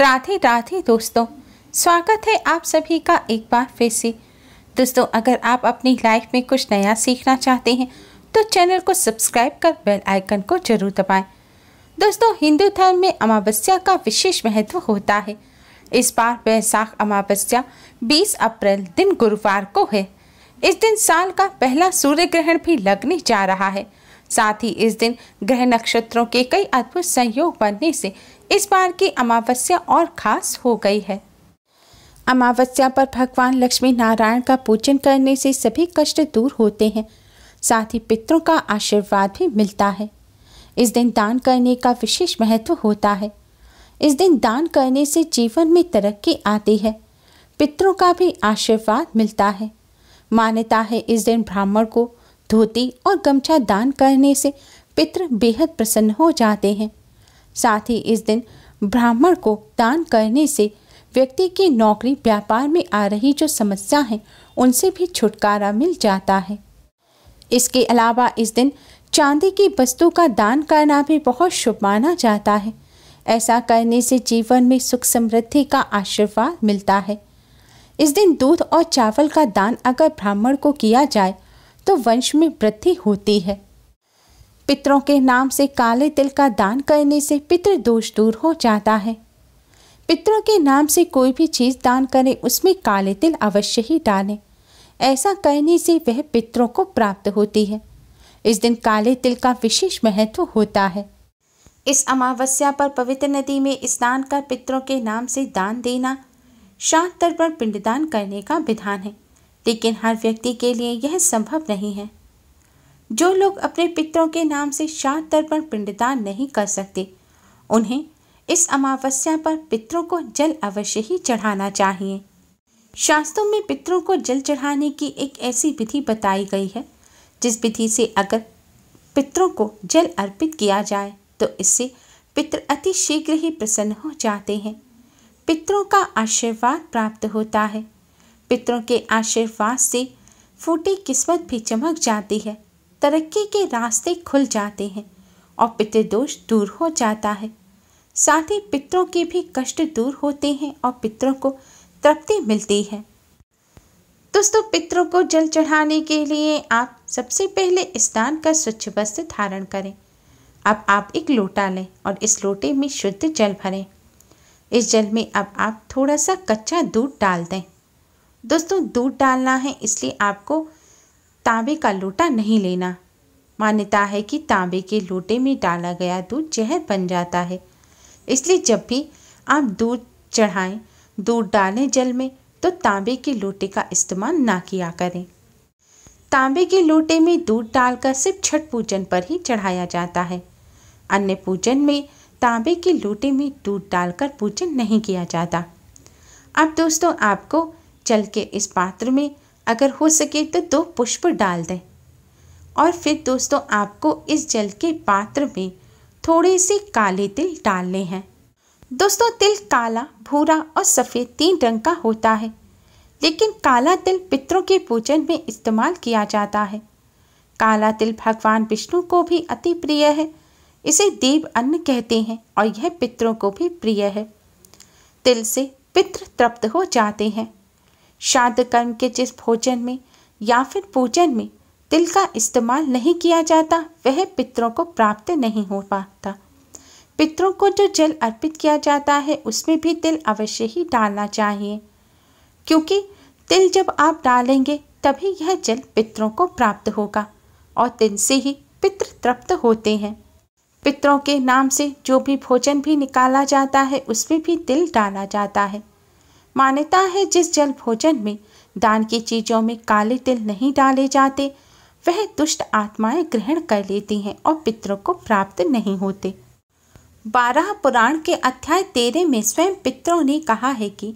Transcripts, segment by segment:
राधे राधे दोस्तों स्वागत है आप सभी का एक बार फिर से दोस्तों अगर आप अपनी लाइफ में कुछ नया सीखना चाहते हैं तो चैनल को सब्सक्राइब कर बेल आइकन को जरूर दबाएं दोस्तों हिंदू धर्म में अमावस्या का विशेष महत्व होता है इस बार बैसाख अमावस्या 20 अप्रैल दिन गुरुवार को है इस दिन साल का पहला सूर्य ग्रहण भी लगने जा रहा है साथ ही इस दिन ग्रह नक्षत्रों के कई अद्भुत संयोग बनने से इस बार की अमावस्या और खास हो गई है अमावस्या पर भगवान लक्ष्मी नारायण का पूजन करने से सभी कष्ट दूर होते हैं साथ ही पितरों का आशीर्वाद भी मिलता है इस दिन दान करने का विशेष महत्व होता है इस दिन दान करने से जीवन में तरक्की आती है पितरों का भी आशीर्वाद मिलता है मान्यता है इस दिन ब्राह्मण को धोती और गमछा दान करने से पितृ बेहद प्रसन्न हो जाते हैं साथ ही इस दिन ब्राह्मण को दान करने से व्यक्ति की नौकरी व्यापार में आ रही जो समस्या है उनसे भी छुटकारा मिल जाता है इसके अलावा इस दिन चांदी की वस्तु का दान करना भी बहुत शुभ माना जाता है ऐसा करने से जीवन में सुख समृद्धि का आशीर्वाद मिलता है इस दिन दूध और चावल का दान अगर ब्राह्मण को किया जाए तो वंश में वृद्धि होती है पितरों के नाम से काले तिल का दान करने से पितृ दोष दूर हो जाता है पितरों के नाम से कोई भी चीज़ दान करें उसमें काले तिल अवश्य ही डालें ऐसा करने से वह पितरों को प्राप्त होती है इस दिन काले तिल का विशेष महत्व होता है इस अमावस्या पर पवित्र नदी में स्नान कर पितरों के नाम से दान देना शांत पर पिंडदान करने का विधान है लेकिन हर व्यक्ति के लिए यह संभव नहीं है जो लोग अपने पितरों के नाम से शांत तर्पण पिंडदान नहीं कर सकते उन्हें इस अमावस्या पर पितरों को जल अवश्य ही चढ़ाना चाहिए शास्त्रों में पितरों को जल चढ़ाने की एक ऐसी विधि बताई गई है जिस विधि से अगर पितरों को जल अर्पित किया जाए तो इससे पितृ अति शीघ्र ही प्रसन्न हो जाते हैं पितरों का आशीर्वाद प्राप्त होता है पितरों के आशीर्वाद से फूटी किस्मत भी चमक जाती है तरक्की के रास्ते खुल जाते हैं और पितृदोष दूर हो जाता है साथ ही पितरों के भी कष्ट दूर होते हैं और पितरों को तृप्ति मिलती है दोस्तों पितरों को जल चढ़ाने के लिए आप सबसे पहले स्नान का स्वच्छ वस्त्र धारण करें अब आप एक लोटा लें और इस लोटे में शुद्ध जल भरें इस जल में अब आप थोड़ा सा कच्चा दूध डाल दें दोस्तों दूध डालना है इसलिए आपको तांबे का लोटा नहीं लेना मान्यता है कि तांबे के लोटे में डाला गया दूध जहर बन जाता है इसलिए जब भी आप दूध चढ़ाएं दूध डालें जल में तो तांबे के लोटे का इस्तेमाल ना किया करें तांबे के लोटे में दूध डालकर सिर्फ छठ पूजन पर ही चढ़ाया जाता है अन्य पूजन में तांबे के लोटे में दूध डालकर पूजन नहीं किया जाता अब दोस्तों आपको जल के इस पात्र में अगर हो सके तो दो पुष्प डाल दें और फिर दोस्तों आपको इस जल के पात्र में थोड़े से काले तिल डालने हैं दोस्तों तिल काला भूरा और सफ़ेद तीन रंग का होता है लेकिन काला तिल पितरों के पूजन में इस्तेमाल किया जाता है काला तिल भगवान विष्णु को भी अति प्रिय है इसे देव अन्न कहते हैं और यह पितरों को भी प्रिय है तिल से पितृ तृप्त हो जाते हैं श्राद्ध कर्म के जिस भोजन में या फिर पूजन में तिल का इस्तेमाल नहीं किया जाता वह पितरों को प्राप्त नहीं हो पाता पितरों को जो जल अर्पित किया जाता है उसमें भी तिल अवश्य ही डालना चाहिए क्योंकि तिल जब आप डालेंगे तभी यह जल पितरों को प्राप्त होगा और तिल से ही पितृ तृप्त होते हैं पितरों के नाम से जो भी भोजन भी निकाला जाता है उसमें भी तिल डाला जाता है मान्यता है जिस जल भोजन में दान की चीजों में काले तिल नहीं डाले जाते वह दुष्ट आत्माएं ग्रहण कर लेती हैं और पितरों को प्राप्त नहीं होते बारह पुराण के अध्याय तेरह में स्वयं पितरों ने कहा है कि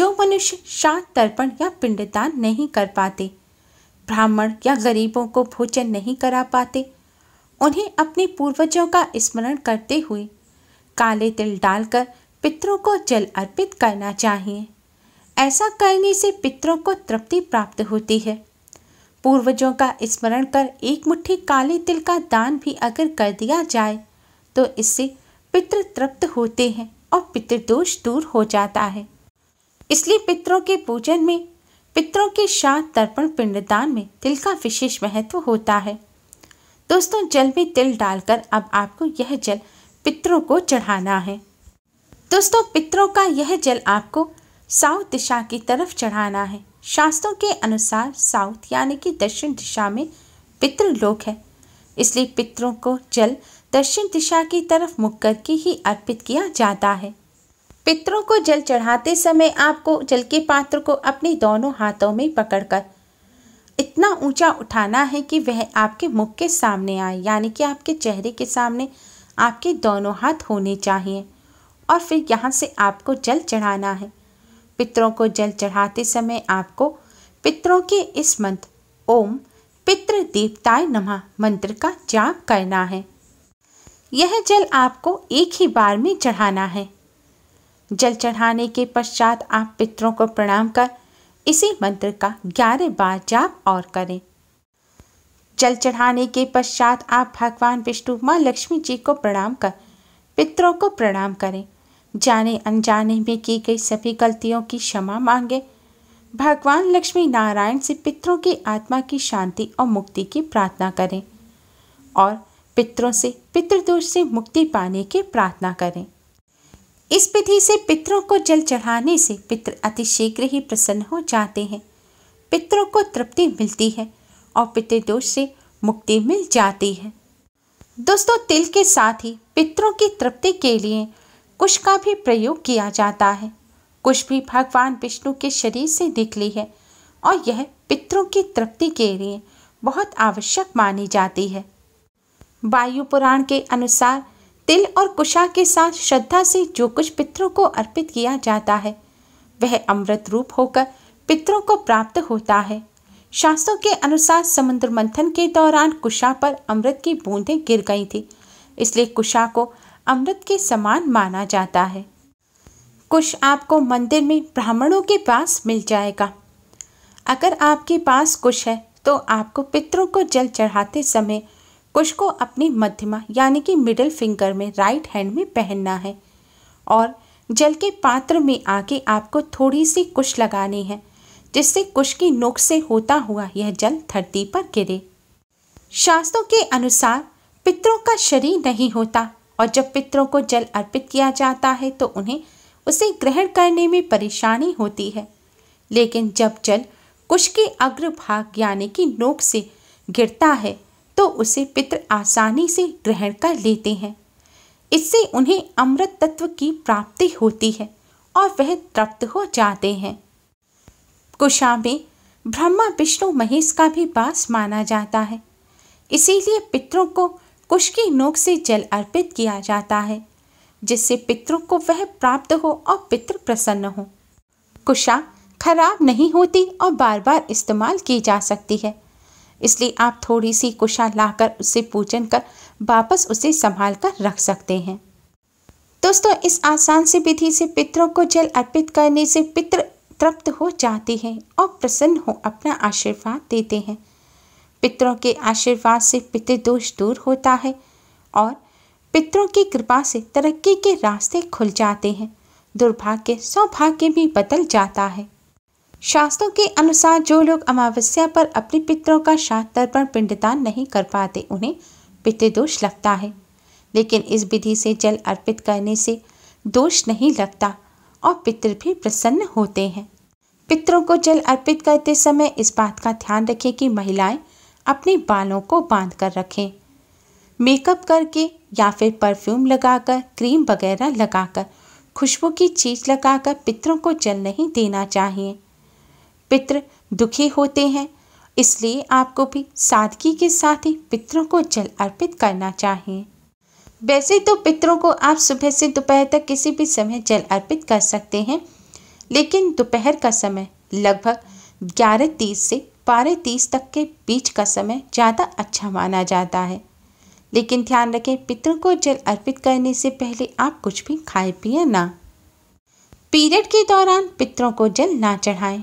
जो मनुष्य शांत तर्पण या पिंडदान नहीं कर पाते ब्राह्मण या गरीबों को भोजन नहीं करा पाते उन्हें अपने पूर्वजों का स्मरण करते हुए काले तिल डालकर पितरों को जल अर्पित करना चाहिए ऐसा करने से पितरों को तृप्ति प्राप्त होती है पूर्वजों का स्मरण कर एक मुट्ठी काले तिल का दान भी अगर कर दिया जाए तो इससे पितृ तृप्त होते हैं और पितृदोष दूर हो जाता है इसलिए पितरों के पूजन में पितरों के शांत तर्पण पिंडदान में तिल का विशेष महत्व होता है दोस्तों जल में तिल डालकर अब आपको यह जल पितरों को चढ़ाना है दोस्तों पितरों का यह जल आपको साउथ दिशा की तरफ चढ़ाना है शास्त्रों के अनुसार साउथ यानी कि दक्षिण दिशा में पितृलोक है इसलिए पितरों को जल दक्षिण दिशा की तरफ मुख करके ही अर्पित किया जाता है पितरों को जल चढ़ाते समय आपको जल के पात्र को अपने दोनों हाथों में पकड़कर इतना ऊंचा उठाना है कि वह आपके मुख के सामने आए यानी कि आपके चेहरे के सामने आपके दोनों हाथ होने चाहिए और फिर यहाँ से आपको जल चढ़ाना है पितरों को जल चढ़ाते समय आपको पितरों के इस मंत्र ओम पितृ देवताय नमः मंत्र का जाप करना है यह जल आपको एक ही बार में चढ़ाना है जल चढ़ाने के पश्चात आप पितरों को प्रणाम कर इसी मंत्र का ग्यारह बार जाप और करें जल चढ़ाने के पश्चात आप भगवान विष्णु माँ लक्ष्मी जी को प्रणाम कर पितरों को प्रणाम करें जाने अनजाने में की गई सभी गलतियों की क्षमा मांगे भगवान लक्ष्मी नारायण से पितरों की आत्मा की शांति और मुक्ति की प्रार्थना करें और पितरों से पितृदोष से मुक्ति पाने की प्रार्थना करें इस विधि से पितरों को जल चढ़ाने से पितृ अतिशीघ्र ही प्रसन्न हो जाते हैं पितरों को तृप्ति मिलती है और पितृदोष से मुक्ति मिल जाती है दोस्तों तिल के साथ ही पितरों की तृप्ति के लिए कुश का भी प्रयोग किया जाता है कुश भी भगवान विष्णु के शरीर से निकली है और यह पितरों की तृप्ति के लिए बहुत आवश्यक मानी जाती है वायु पुराण के अनुसार तिल और कुशा के साथ श्रद्धा से जो कुछ पितरों को अर्पित किया जाता है वह अमृत रूप होकर पितरों को प्राप्त होता है शास्त्रों के अनुसार समुद्र मंथन के दौरान कुशा पर अमृत की बूंदें गिर गई थी इसलिए कुशा को अमृत के समान माना जाता है कुछ आपको मंदिर में ब्राह्मणों के पास मिल जाएगा अगर आपके पास कुछ है तो आपको पितरों को जल चढ़ाते समय कुश को अपनी मध्यमा यानी कि मिडिल फिंगर में राइट हैंड में पहनना है और जल के पात्र में आके आपको थोड़ी सी कुश लगानी है जिससे कुश की नोक से होता हुआ यह जल धरती पर गिरे शास्त्रों के अनुसार पितरों का शरीर नहीं होता और जब पितरों को जल अर्पित किया जाता है तो उन्हें उसे ग्रहण करने में परेशानी होती है लेकिन जब जल कुश के भाग यानी कि नोक से गिरता है तो उसे पितृ आसानी से ग्रहण कर लेते हैं इससे उन्हें अमृत तत्व की प्राप्ति होती है और वह तृप्त हो जाते हैं कुशा में ब्रह्मा विष्णु महेश का भी वास माना जाता है इसीलिए पितरों को कुश की नोक से जल अर्पित किया जाता है जिससे पितरों को वह प्राप्त हो और पितृ प्रसन्न हो कुशा खराब नहीं होती और बार बार इस्तेमाल की जा सकती है इसलिए आप थोड़ी सी कुशा लाकर उसे पूजन कर वापस उसे संभाल कर रख सकते हैं दोस्तों इस आसान सी विधि से पितरों को जल अर्पित करने से पितृ तृप्त हो जाते हैं और प्रसन्न हो अपना आशीर्वाद देते हैं पितरों के आशीर्वाद से पितृदोष दूर होता है और पितरों की कृपा से तरक्की के रास्ते खुल जाते हैं दुर्भाग्य सौभाग्य भी बदल जाता है शास्त्रों के अनुसार जो लोग अमावस्या पर अपने पितरों का शांत तर्पण पिंडदान नहीं कर पाते उन्हें पितृदोष लगता है लेकिन इस विधि से जल अर्पित करने से दोष नहीं लगता और पितृ भी प्रसन्न होते हैं पितरों को जल अर्पित करते समय इस बात का ध्यान रखें कि महिलाएं अपने बालों को बांध कर रखें मेकअप करके या फिर परफ्यूम लगाकर क्रीम वगैरह लगाकर खुशबू की चीज़ लगाकर पितरों को जल नहीं देना चाहिए पित्र दुखी होते हैं इसलिए आपको भी सादगी के साथ ही पितरों को जल अर्पित करना चाहिए वैसे तो पितरों को आप सुबह से दोपहर तक किसी भी समय जल अर्पित कर सकते हैं लेकिन दोपहर का समय लगभग ग्यारह तीस से बारह तीस तक के बीच का समय ज़्यादा अच्छा माना जाता है लेकिन ध्यान रखें पितृ को जल अर्पित करने से पहले आप कुछ भी खाए पिए ना पीरियड के दौरान पितरों को जल ना चढ़ाएं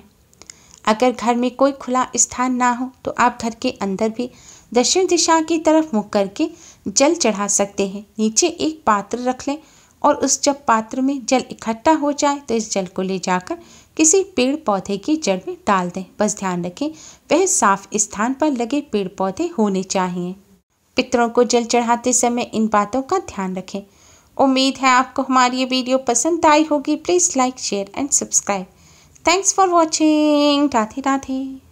अगर घर में कोई खुला स्थान ना हो तो आप घर के अंदर भी दक्षिण दिशा की तरफ मुख करके जल चढ़ा सकते हैं नीचे एक पात्र रख लें और उस जब पात्र में जल इकट्ठा हो जाए तो इस जल को ले जाकर किसी पेड़ पौधे की जड़ में डाल दें बस ध्यान रखें वह साफ स्थान पर लगे पेड़ पौधे होने चाहिए पितरों को जल चढ़ाते समय इन बातों का ध्यान रखें उम्मीद है आपको हमारी ये वीडियो पसंद आई होगी please like share and subscribe thanks for watching Radhe Radhe